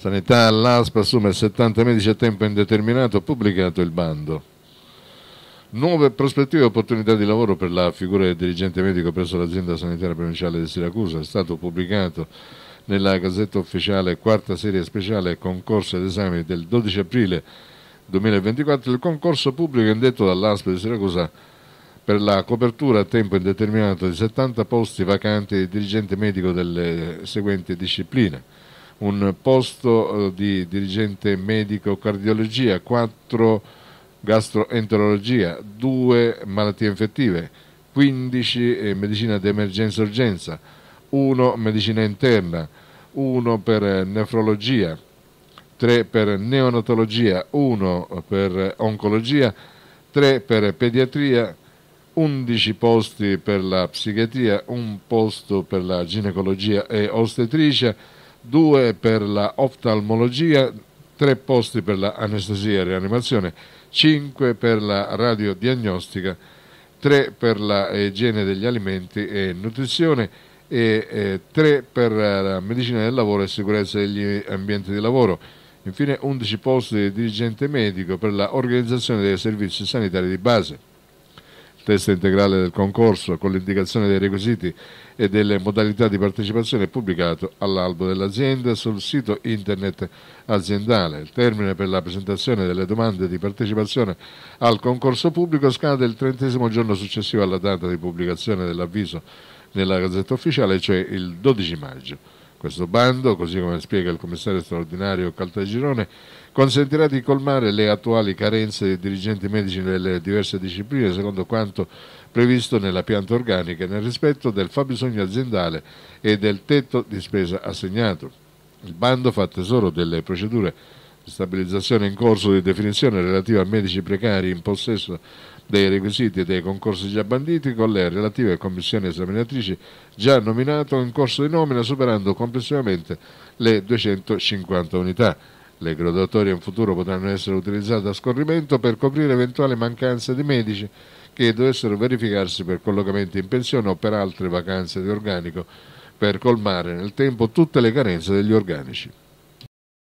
Sanità l'ASP assume 70 medici a tempo indeterminato, pubblicato il bando. Nuove prospettive e opportunità di lavoro per la figura del dirigente medico presso l'azienda sanitaria provinciale di Siracusa è stato pubblicato nella Gazzetta Ufficiale quarta serie speciale concorso ed esami del 12 aprile 2024 il concorso pubblico indetto dall'ASP di Siracusa per la copertura a tempo indeterminato di 70 posti vacanti di dirigente medico delle seguenti discipline un posto eh, di dirigente medico cardiologia, 4 gastroenterologia, 2 malattie infettive, 15 eh, medicina d'emergenza urgenza, 1 medicina interna, 1 per eh, nefrologia, 3 per neonatologia, 1 per oncologia, 3 per pediatria, 11 posti per la psichiatria, 1 posto per la ginecologia e ostetricia, 2 per la oftalmologia, 3 posti per l'anestesia la e rianimazione, 5 per la radiodiagnostica, 3 per la eh, igiene degli alimenti e nutrizione e 3 eh, per eh, la medicina del lavoro e sicurezza degli ambienti di lavoro. Infine 11 posti di dirigente medico per l'organizzazione dei servizi sanitari di base testo integrale del concorso con l'indicazione dei requisiti e delle modalità di partecipazione pubblicato all'albo dell'azienda sul sito internet aziendale. Il termine per la presentazione delle domande di partecipazione al concorso pubblico scade il trentesimo giorno successivo alla data di pubblicazione dell'avviso nella Gazzetta Ufficiale, cioè il 12 maggio. Questo bando, così come spiega il commissario straordinario Caltagirone, consentirà di colmare le attuali carenze dei dirigenti medici nelle diverse discipline secondo quanto previsto nella pianta organica nel rispetto del fabbisogno aziendale e del tetto di spesa assegnato. Il bando fa tesoro delle procedure stabilizzazione in corso di definizione relativa a medici precari in possesso dei requisiti dei concorsi già banditi con le relative commissioni esaminatrici già nominato in corso di nomina superando complessivamente le 250 unità. Le graduatorie in futuro potranno essere utilizzate a scorrimento per coprire eventuali mancanze di medici che dovessero verificarsi per collocamenti in pensione o per altre vacanze di organico per colmare nel tempo tutte le carenze degli organici.